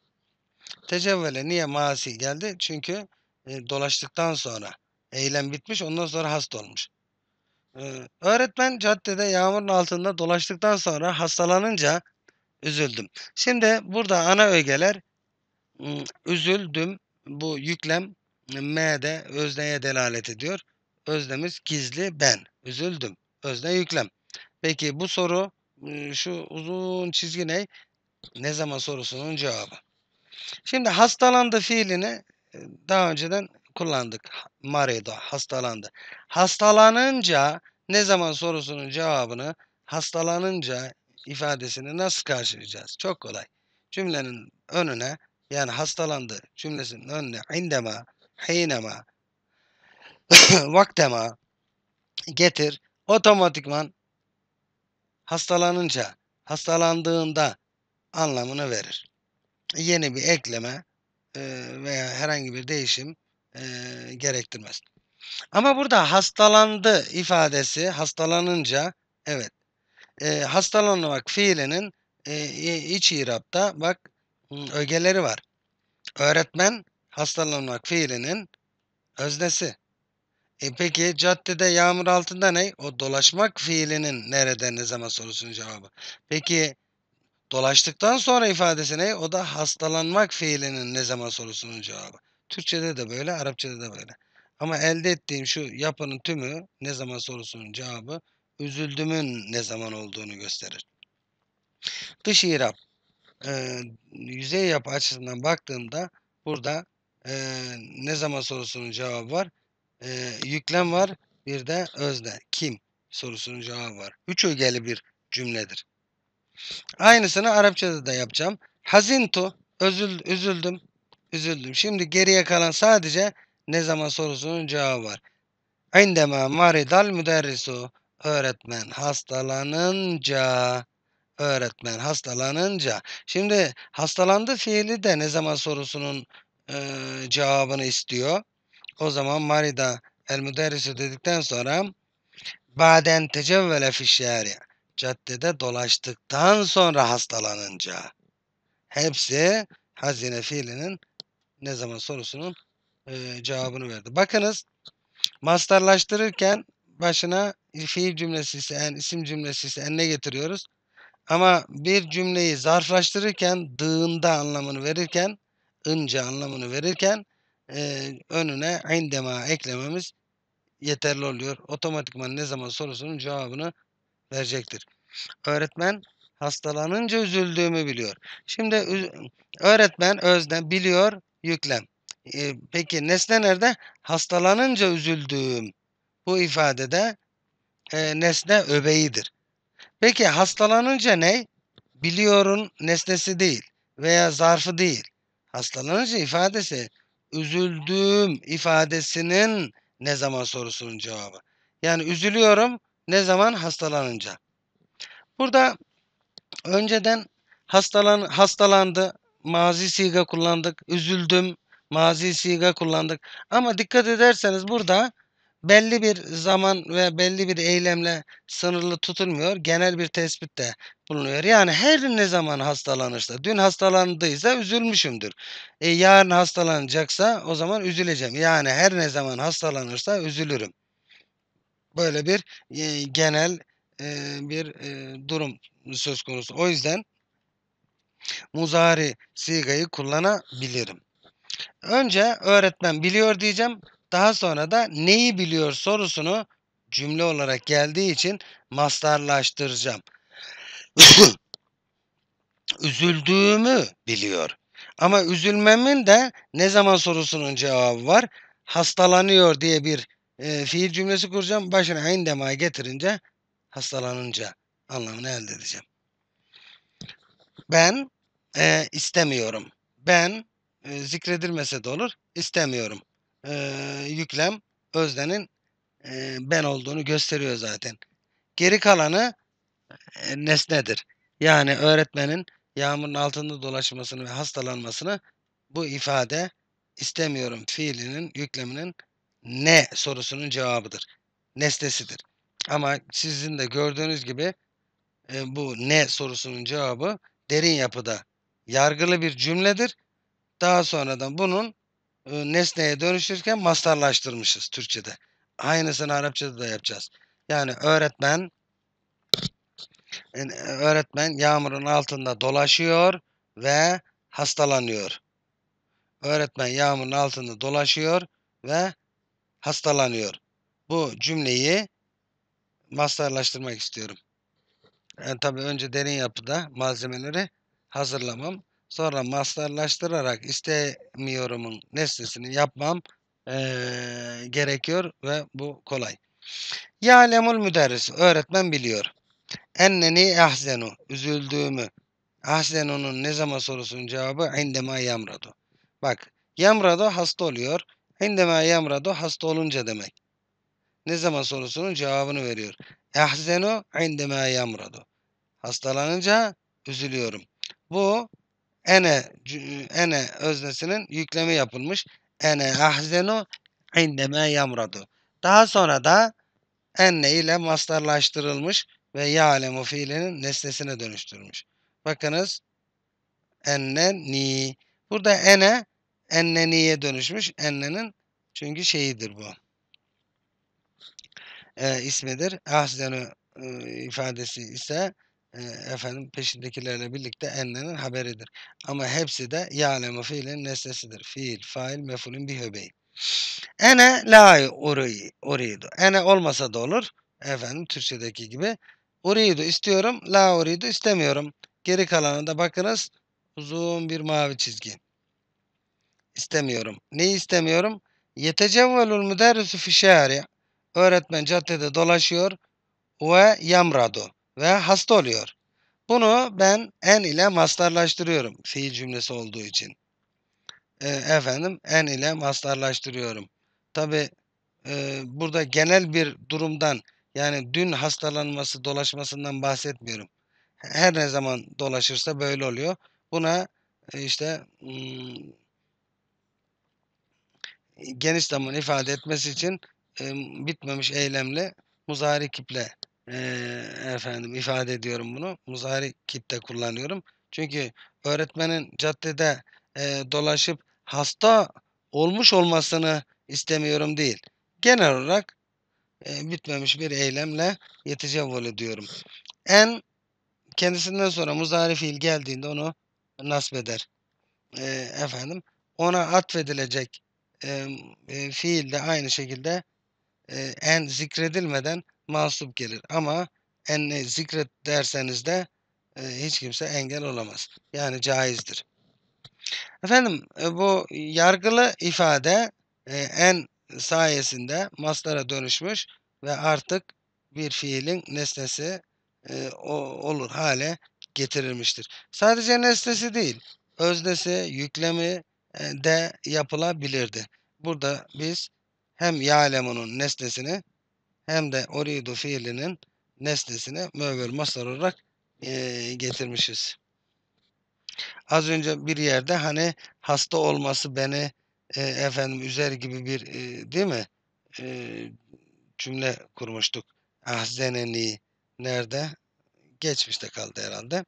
Tecevvele niye masi geldi? Çünkü e, dolaştıktan sonra Eylem bitmiş ondan sonra hasta olmuş. Ee, öğretmen caddede yağmurun altında dolaştıktan sonra hastalanınca üzüldüm. Şimdi burada ana öğeler üzüldüm bu yüklem M'de özneye delalet ediyor. Özlemiz gizli ben. Üzüldüm. Özne yüklem. Peki bu soru ıı, şu uzun çizgi ne? Ne zaman sorusunun cevabı. Şimdi hastalandı fiilini ıı, daha önceden kullandık. Maredo hastalandı. Hastalanınca ne zaman sorusunun cevabını hastalanınca ifadesini nasıl karşılayacağız? Çok kolay. Cümlenin önüne yani hastalandı cümlesinin önüne indema, hinema, vaktema getir. Otomatikman hastalanınca, hastalandığında anlamını verir. Yeni bir ekleme veya herhangi bir değişim e, gerektirmez. Ama burada hastalandı ifadesi hastalanınca evet e, hastalanmak fiilinin e, iç irapta bak ögeleri var. Öğretmen hastalanmak fiilinin öznesi. E peki caddede yağmur altında ne? O dolaşmak fiilinin nerede ne zaman sorusunun cevabı. Peki dolaştıktan sonra ifadesi ne? O da hastalanmak fiilinin ne zaman sorusunun cevabı. Türkçede de böyle, Arapçada da böyle. Ama elde ettiğim şu yapının tümü ne zaman sorusunun cevabı üzüldümün ne zaman olduğunu gösterir. Dış irap e, yüzey yapı açısından baktığımda burada e, ne zaman sorusunun cevabı var. E, yüklem var. Bir de özne. Kim sorusunun cevabı var. Üç ögeli bir cümledir. Aynısını Arapçada da yapacağım. Hazintu. Özül, üzüldüm. Üzüldüm. Şimdi geriye kalan sadece ne zaman sorusunun cevabı var. İndeme maridal müderrisu. Öğretmen hastalanınca öğretmen hastalanınca. Şimdi hastalandı fiili de ne zaman sorusunun e, cevabını istiyor. O zaman marida el müderrisu dedikten sonra baden tecevvele fişyari caddede dolaştıktan sonra hastalanınca. Hepsi hazine fiilinin ne zaman sorusunun e, cevabını verdi. Bakınız masterlaştırırken başına fiil cümlesi ise en, isim cümlesi ise en ne getiriyoruz? Ama bir cümleyi zarflaştırırken dığında anlamını verirken ınca anlamını verirken e, önüne indema eklememiz yeterli oluyor. Otomatikman ne zaman sorusunun cevabını verecektir. Öğretmen hastalanınca üzüldüğümü biliyor. Şimdi öğretmen özden biliyor yüklem. E, peki nesne nerede? Hastalanınca üzüldüğüm bu ifadede e, nesne öbeğidir. Peki hastalanınca ne? Biliyorum nesnesi değil veya zarfı değil. Hastalanınca ifadesi üzüldüğüm ifadesinin ne zaman sorusunun cevabı. Yani üzülüyorum ne zaman hastalanınca. Burada önceden hastalan hastalandı, mazi siga kullandık. Üzüldüm mazi siga kullandık. Ama dikkat ederseniz burada belli bir zaman ve belli bir eylemle sınırlı tutulmuyor. Genel bir tespit de bulunuyor. Yani her ne zaman hastalanırsa, dün hastalandıysa üzülmüşümdür. E, yarın hastalanacaksa o zaman üzüleceğim. Yani her ne zaman hastalanırsa üzülürüm. Böyle bir e, genel e, bir e, durum söz konusu. O yüzden muzari sigayı kullanabilirim. Önce öğretmen biliyor diyeceğim. Daha sonra da neyi biliyor sorusunu cümle olarak geldiği için mastarlaştıracağım. Üzüldüğümü biliyor. Ama üzülmemin de ne zaman sorusunun cevabı var. Hastalanıyor diye bir e, fiil cümlesi kuracağım. Başına aynı demayı getirince hastalanınca anlamını elde edeceğim. Ben e, istemiyorum. Ben e, zikredilmese de olur. istemiyorum. E, yüklem öznenin e, ben olduğunu gösteriyor zaten. Geri kalanı e, nesnedir. Yani öğretmenin yağmurun altında dolaşmasını ve hastalanmasını bu ifade istemiyorum fiilinin yükleminin ne sorusunun cevabıdır. Nesnesidir. Ama sizin de gördüğünüz gibi e, bu ne sorusunun cevabı derin yapıda yargılı bir cümledir. Daha sonradan bunun e, nesneye dönüşürken mastarlaştırmışız Türkçe'de. Aynısını Arapçada da yapacağız. Yani öğretmen öğretmen yağmurun altında dolaşıyor ve hastalanıyor. Öğretmen yağmurun altında dolaşıyor ve hastalanıyor. Bu cümleyi mastarlaştırmak istiyorum. Yani e, tabii önce derin yapıda malzemeleri hazırlamam. Sonra mastarlaştırarak istemiyorumun nesnesini yapmam e, gerekiyor ve bu kolay. Ya lemul müderris, öğretmen biliyor. Enneni ahzenu, üzüldüğümü. Ahzenu'nun ne zaman sorusunun cevabı indema yamradu. Bak, yamradu hasta oluyor. İndema yamradu hasta olunca demek. Ne zaman sorusunun cevabını veriyor. Ahzenu indema yamradu hastalanınca üzülüyorum. Bu ene ene öznesinin yükleme yapılmış. Ene ahzenu indeme yamradu. Daha sonra da enne ile mastarlaştırılmış ve ya'lemu fiilinin nesnesine dönüştürmüş. Bakınız enne ni. Burada ene niye dönüşmüş. Ennenin çünkü şeyidir bu. E, ismidir. Ahzenu e, ifadesi ise efendim peşindekilerle birlikte ennenin haberidir. Ama hepsi de ya'lemu fiilin nesnesidir. Fiil, fail, mefulün bihöbeyi. Ene la uridu. Ene olmasa da olur. Efendim Türkçedeki gibi. Uridu istiyorum. La uridu istemiyorum. Geri kalanı da bakınız. Uzun bir mavi çizgi. İstemiyorum. Neyi istemiyorum? Yetecevvelul müderrisu fişari. Öğretmen caddede dolaşıyor ve yamradu ve hasta oluyor. Bunu ben en ile mastarlaştırıyorum fiil cümlesi olduğu için. E, efendim en ile mastarlaştırıyorum. Tabi e, burada genel bir durumdan yani dün hastalanması dolaşmasından bahsetmiyorum. Her ne zaman dolaşırsa böyle oluyor. Buna e, işte hmm, geniş zaman ifade etmesi için e, bitmemiş eylemle muzari kiple ee, efendim ifade ediyorum bunu. Muzari kitle kullanıyorum. Çünkü öğretmenin caddede e, dolaşıp hasta olmuş olmasını istemiyorum değil. Genel olarak e, bitmemiş bir eylemle yetecevval ediyorum. En kendisinden sonra muzari fiil geldiğinde onu nasip eder. E, efendim ona atfedilecek e, e, fiil de aynı şekilde e, en zikredilmeden mansup gelir. Ama en e, zikret derseniz de e, hiç kimse engel olamaz. Yani caizdir. Efendim e, bu yargılı ifade e, en sayesinde maslara dönüşmüş ve artık bir fiilin nesnesi e, o, olur hale getirilmiştir. Sadece nesnesi değil, öznesi, yüklemi e, de yapılabilirdi. Burada biz hem yalemunun nesnesini hem de uridu fiilinin nesnesini mövül masar olarak e, getirmişiz. Az önce bir yerde hani hasta olması beni e, efendim üzer gibi bir e, değil mi e, cümle kurmuştuk. Ahzeneni nerede? Geçmişte kaldı herhalde.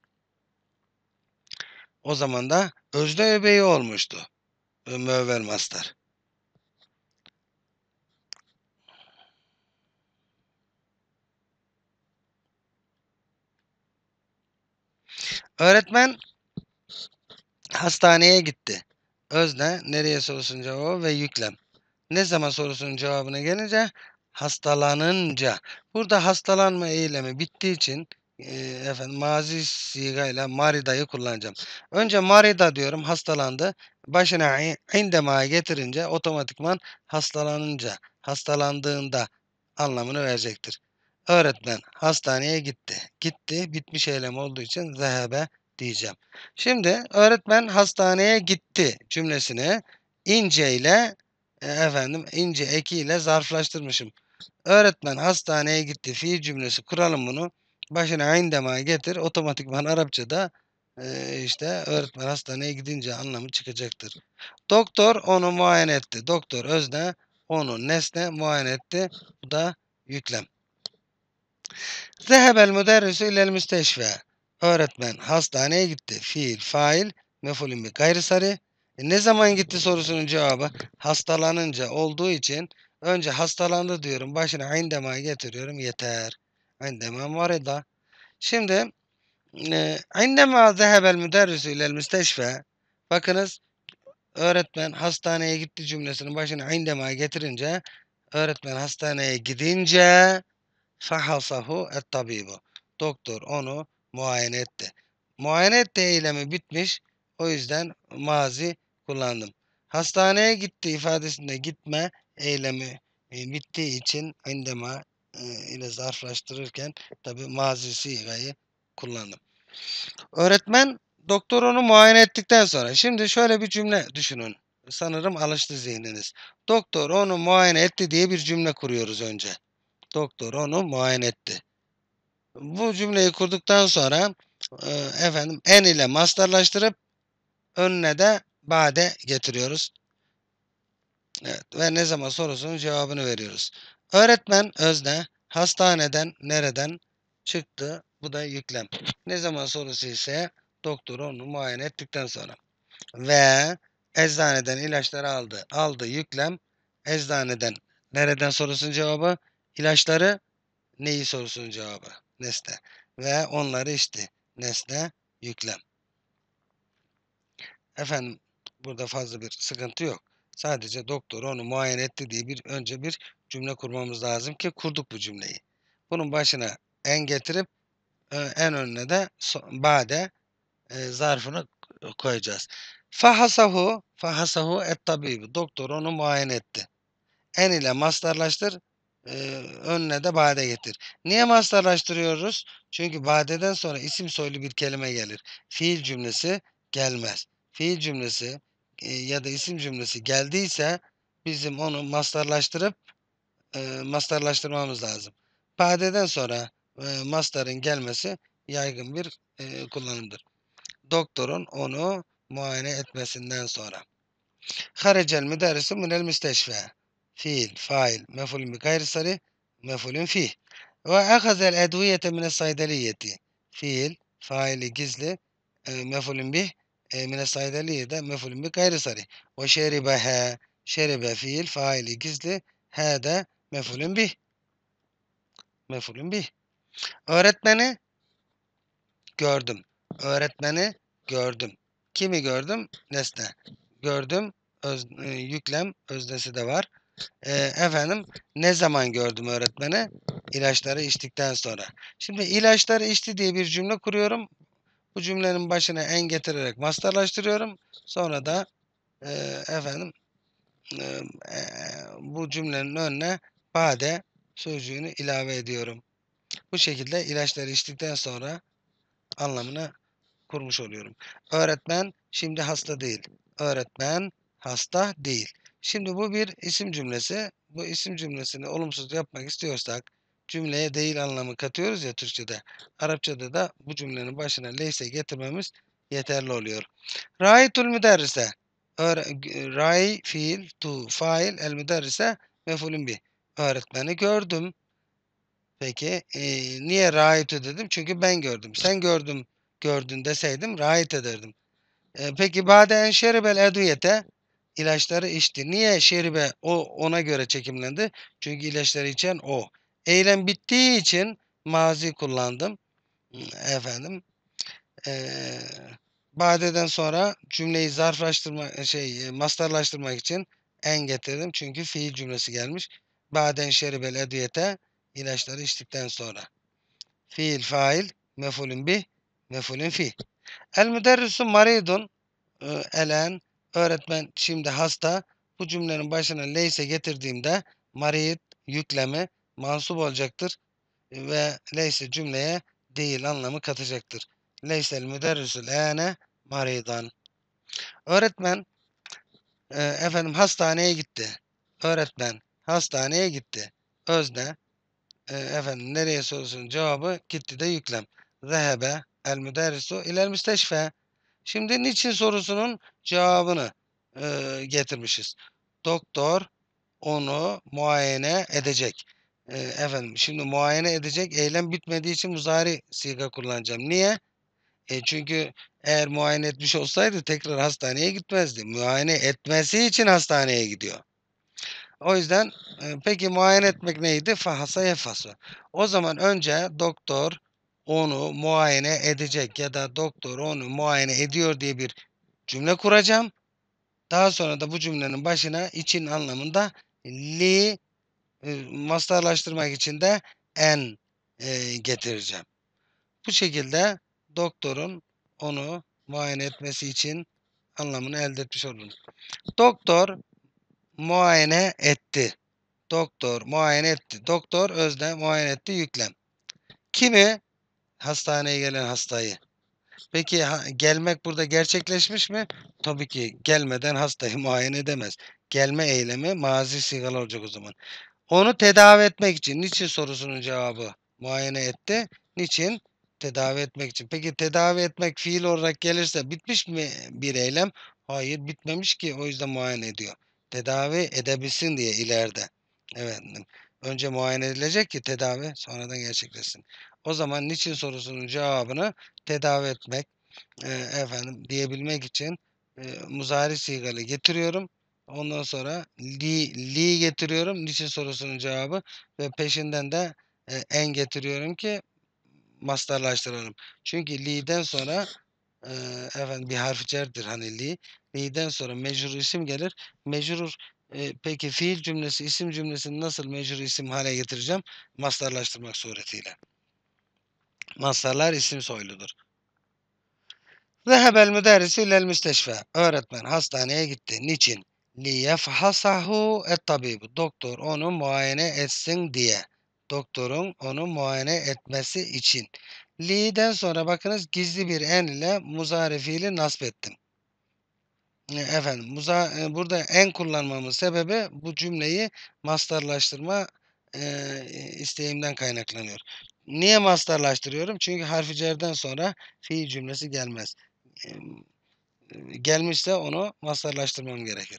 O zaman da özne öbeği olmuştu. E, Mövvel mastar. Öğretmen hastaneye gitti. Özne nereye sorusunun cevabı ve yüklem. Ne zaman sorusunun cevabına gelince hastalanınca. Burada hastalanma eylemi bittiği için e, efendim mazi ile marida'yı kullanacağım. Önce marida diyorum hastalandı. Başına indema getirince otomatikman hastalanınca, hastalandığında anlamını verecektir. Öğretmen hastaneye gitti. Gitti bitmiş eylem olduğu için zehebe diyeceğim. Şimdi öğretmen hastaneye gitti cümlesini ince ile e, efendim ince ekiyle zarflaştırmışım. Öğretmen hastaneye gitti fiil cümlesi kuralım bunu. Başına aynı dema getir otomatikman Arapçada e, işte öğretmen hastaneye gidince anlamı çıkacaktır. Doktor onu muayene etti. Doktor özne onu nesne muayene etti. Bu da yüklem. Zehebel müderrisü ilel müsteşfe. Öğretmen hastaneye gitti. Fiil, fail, mefulün bir gayri sarı. E ne zaman gitti sorusunun cevabı hastalanınca olduğu için önce hastalandı diyorum. Başına indema getiriyorum. Yeter. Indema marida. Şimdi indema e, zehebel müderrisü ilel müsteşfe. Bakınız öğretmen hastaneye gitti cümlesinin başına indema getirince öğretmen hastaneye gidince Fahasahu et tabibu. Doktor onu muayene etti. Muayene etti eylemi bitmiş. O yüzden mazi kullandım. Hastaneye gitti ifadesinde gitme eylemi e, bittiği için indema e, ile zarflaştırırken tabi mazisi sigayı kullandım. Öğretmen doktor onu muayene ettikten sonra şimdi şöyle bir cümle düşünün. Sanırım alıştı zihniniz. Doktor onu muayene etti diye bir cümle kuruyoruz önce doktor onu muayene etti. Bu cümleyi kurduktan sonra e, efendim en ile mastarlaştırıp önüne de bade getiriyoruz. Evet, ve ne zaman sorusunun cevabını veriyoruz. Öğretmen özne hastaneden nereden çıktı? Bu da yüklem. Ne zaman sorusu ise doktor onu muayene ettikten sonra. Ve eczaneden ilaçları aldı. Aldı yüklem. Eczaneden nereden sorusun cevabı? İlaçları neyi sorusunun cevabı? Nesne. Ve onları işte nesne yüklem. Efendim burada fazla bir sıkıntı yok. Sadece doktor onu muayene etti diye bir önce bir cümle kurmamız lazım ki kurduk bu cümleyi. Bunun başına en getirip e, en önüne de bade e, zarfını koyacağız. Fahasahu fahasahu et tabibi. Doktor onu muayene etti. En ile mastarlaştır e, önüne de bade getir. Niye mastarlaştırıyoruz? Çünkü badeden sonra isim soylu bir kelime gelir. Fiil cümlesi gelmez. Fiil cümlesi e, ya da isim cümlesi geldiyse bizim onu mastarlaştırıp e, mastarlaştırmamız lazım. Badeden sonra e, mastarın gelmesi yaygın bir e, kullanımdır. Doktorun onu muayene etmesinden sonra. Haricel müderrisu minel müsteşfe fiil, fail, mefulün bi gayri sarih, mefulün fih. Ve ahazel edviyete mine saydeliyeti. Fiil, faili gizli, e, mefulün bih, e, mine saydeliyede mefulün bi gayri sarih. Ve şeribehe, şeribe fiil, faili gizli, he de mefulün bih. Mefulün bih. Öğretmeni gördüm. Öğretmeni gördüm. Kimi gördüm? Nesne. Gördüm. Öz, e, yüklem öznesi de var e, efendim ne zaman gördüm öğretmeni? İlaçları içtikten sonra. Şimdi ilaçları içti diye bir cümle kuruyorum. Bu cümlenin başına en getirerek masterlaştırıyorum. Sonra da e, efendim e, bu cümlenin önüne bade sözcüğünü ilave ediyorum. Bu şekilde ilaçları içtikten sonra anlamını kurmuş oluyorum. Öğretmen şimdi hasta değil. Öğretmen hasta değil. Şimdi bu bir isim cümlesi. Bu isim cümlesini olumsuz yapmak istiyorsak cümleye değil anlamı katıyoruz ya Türkçe'de. Arapça'da da bu cümlenin başına leyse getirmemiz yeterli oluyor. Raitul müderrise. Rai fiil, tu fail, el müderrise mefulün bi. Öğretmeni gördüm. Peki e, niye raitü dedim? Çünkü ben gördüm. Sen gördüm gördün deseydim rait ederdim. E, peki baden şeribel eduyete ilaçları içti. Niye şeribe o ona göre çekimlendi? Çünkü ilaçları içen o. Eylem bittiği için mazi kullandım. Efendim. Ee, badeden sonra cümleyi zarflaştırma e, şey e, mastarlaştırmak için en getirdim. Çünkü fiil cümlesi gelmiş. Baden şeribel ediyete ilaçları içtikten sonra. Fiil fail mefulün bi, mefulün fi. El müderrisu maridun elen Öğretmen şimdi hasta. Bu cümlenin başına leyse getirdiğimde marid yüklemi mansup olacaktır e, ve leyse cümleye değil anlamı katacaktır. Leysel müderrisül ene maridan. Öğretmen e, efendim hastaneye gitti. Öğretmen hastaneye gitti. Özne e, efendim nereye sorusun cevabı gitti de yüklem. Zehebe el müderrisu ilel müsteşfe. Şimdi niçin sorusunun cevabını e, getirmişiz. Doktor onu muayene edecek. E, efendim şimdi muayene edecek eylem bitmediği için muzari siga kullanacağım. Niye? E, çünkü eğer muayene etmiş olsaydı tekrar hastaneye gitmezdi. Muayene etmesi için hastaneye gidiyor. O yüzden e, peki muayene etmek neydi? Fahasa yefası. O zaman önce doktor onu muayene edecek ya da doktor onu muayene ediyor diye bir cümle kuracağım. Daha sonra da bu cümlenin başına için anlamında li e, mastarlaştırmak için de en e, getireceğim. Bu şekilde doktorun onu muayene etmesi için anlamını elde etmiş oldunuz. Doktor muayene etti. Doktor muayene etti. Doktor özne muayene etti yüklem. Kimi Hastaneye gelen hastayı. Peki ha, gelmek burada gerçekleşmiş mi? Tabii ki gelmeden hastayı muayene edemez. Gelme eylemi mazi sigal olacak o zaman. Onu tedavi etmek için. Niçin sorusunun cevabı muayene etti. Niçin? Tedavi etmek için. Peki tedavi etmek fiil olarak gelirse bitmiş mi bir eylem? Hayır bitmemiş ki o yüzden muayene ediyor. Tedavi edebilsin diye ileride. Evet. Önce muayene edilecek ki tedavi sonradan gerçekleşsin. O zaman niçin sorusunun cevabını tedavi etmek e, efendim diyebilmek için e, muzari sigalı getiriyorum. Ondan sonra li, li getiriyorum. Niçin sorusunun cevabı ve peşinden de e, en getiriyorum ki mastarlaştıralım. Çünkü li'den sonra e, efendim bir harf cerdir hani li. Li'den sonra mecrur isim gelir. Mecrur e, peki fiil cümlesi isim cümlesini nasıl mecrur isim hale getireceğim? Mastarlaştırmak suretiyle. Masterler isim soyludur. Zehebel müderrisi ilel müsteşfe. Öğretmen hastaneye gitti. Niçin? Liyefhasahu et tabibu. Doktor onu muayene etsin diye. Doktorun onu muayene etmesi için. Li'den sonra bakınız gizli bir en ile muzarifiyle nasp ettim. E, efendim muza, e, burada en kullanmamın sebebi bu cümleyi mastarlaştırma e, isteğimden kaynaklanıyor. Niye mastarlaştırıyorum? Çünkü harfi cerden sonra fiil cümlesi gelmez. E, gelmişse onu mastarlaştırmam gerekir.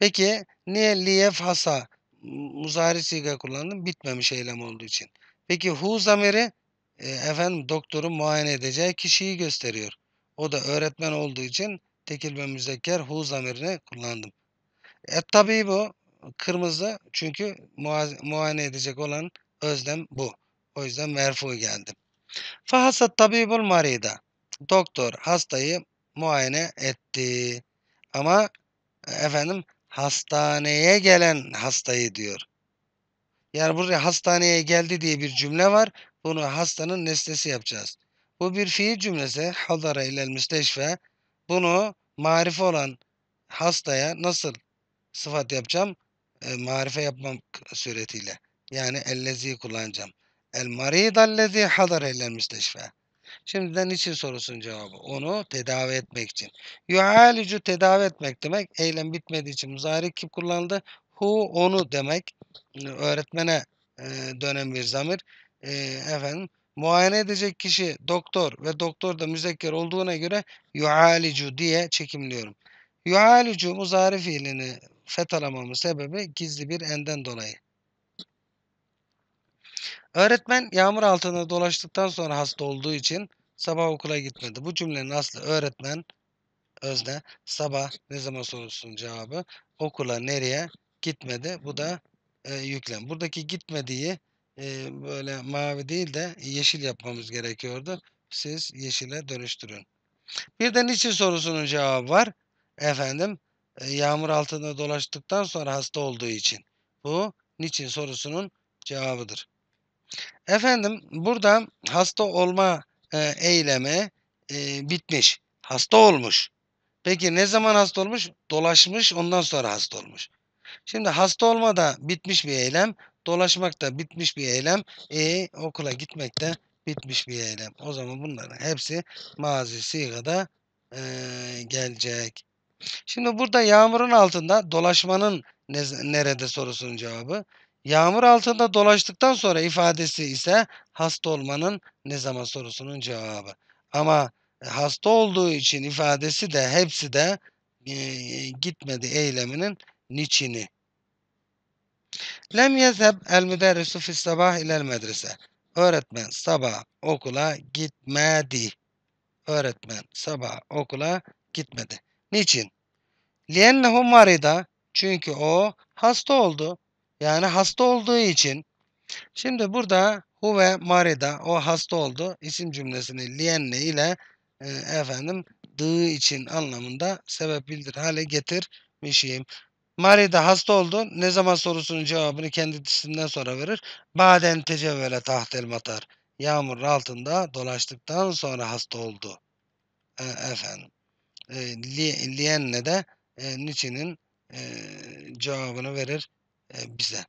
Peki niye liyef hasa muzari siga kullandım? Bitmemiş eylem olduğu için. Peki hu zamiri e, efendim doktoru muayene edeceği kişiyi gösteriyor. O da öğretmen olduğu için tekil ve müzekker hu zamirini kullandım. E tabi bu kırmızı çünkü muayene edecek olan özlem bu. O yüzden merfu geldim. Fahasat tabibul marida. Doktor hastayı muayene etti. Ama e, efendim hastaneye gelen hastayı diyor. Yani buraya hastaneye geldi diye bir cümle var. Bunu hastanın nesnesi yapacağız. Bu bir fiil cümlesi. Hadara ile müsteşfe. Bunu marif olan hastaya nasıl sıfat yapacağım? E, marife yapmam suretiyle. Yani ellezi kullanacağım. El maridallezi hadar eylel müsteşfe. Şimdiden için sorusun cevabı. Onu tedavi etmek için. Yuhalicu tedavi etmek demek. Eylem bitmediği için muzari kim kullandı? Hu onu demek. Öğretmene e, dönen bir zamir. E, efendim muayene edecek kişi doktor ve doktor da müzekker olduğuna göre yuhalicu diye çekimliyorum. Yuhalicu muzari fiilini fetalamamın sebebi gizli bir enden dolayı. Öğretmen yağmur altında dolaştıktan sonra hasta olduğu için sabah okula gitmedi. Bu cümlenin aslı öğretmen özne sabah ne zaman sorusun cevabı okula nereye gitmedi. Bu da e, yüklem. Buradaki gitmediği e, böyle mavi değil de yeşil yapmamız gerekiyordu. Siz yeşile dönüştürün. Bir de niçin sorusunun cevabı var. Efendim e, yağmur altında dolaştıktan sonra hasta olduğu için. Bu niçin sorusunun cevabıdır. Efendim burada hasta olma e, eylemi e, bitmiş. Hasta olmuş. Peki ne zaman hasta olmuş? Dolaşmış ondan sonra hasta olmuş. Şimdi hasta olma da bitmiş bir eylem. Dolaşmak da bitmiş bir eylem. E, okula gitmek de bitmiş bir eylem. O zaman bunların hepsi mazi sigada e, gelecek. Şimdi burada yağmurun altında dolaşmanın ne, nerede sorusunun cevabı. Yağmur altında dolaştıktan sonra ifadesi ise hasta olmanın ne zaman sorusunun cevabı. Ama e, hasta olduğu için ifadesi de hepsi de e, gitmedi eyleminin niçini. Lem yezheb el müderrisu fis sabah ilel medrese. Öğretmen sabah okula gitmedi. Öğretmen sabah okula gitmedi. Niçin? Liennehu marida. Çünkü o hasta oldu. Yani hasta olduğu için. Şimdi burada huve marida o hasta oldu. isim cümlesini lienne ile e, efendim dığı için anlamında sebep bildir hale getirmişim. Marida hasta oldu. Ne zaman sorusunun cevabını kendisinden sonra verir. Baden tecevvele tahtel matar. Yağmur altında dolaştıktan sonra hasta oldu. E, efendim. E, li, lienne de e, niçinin e, cevabını verir bize.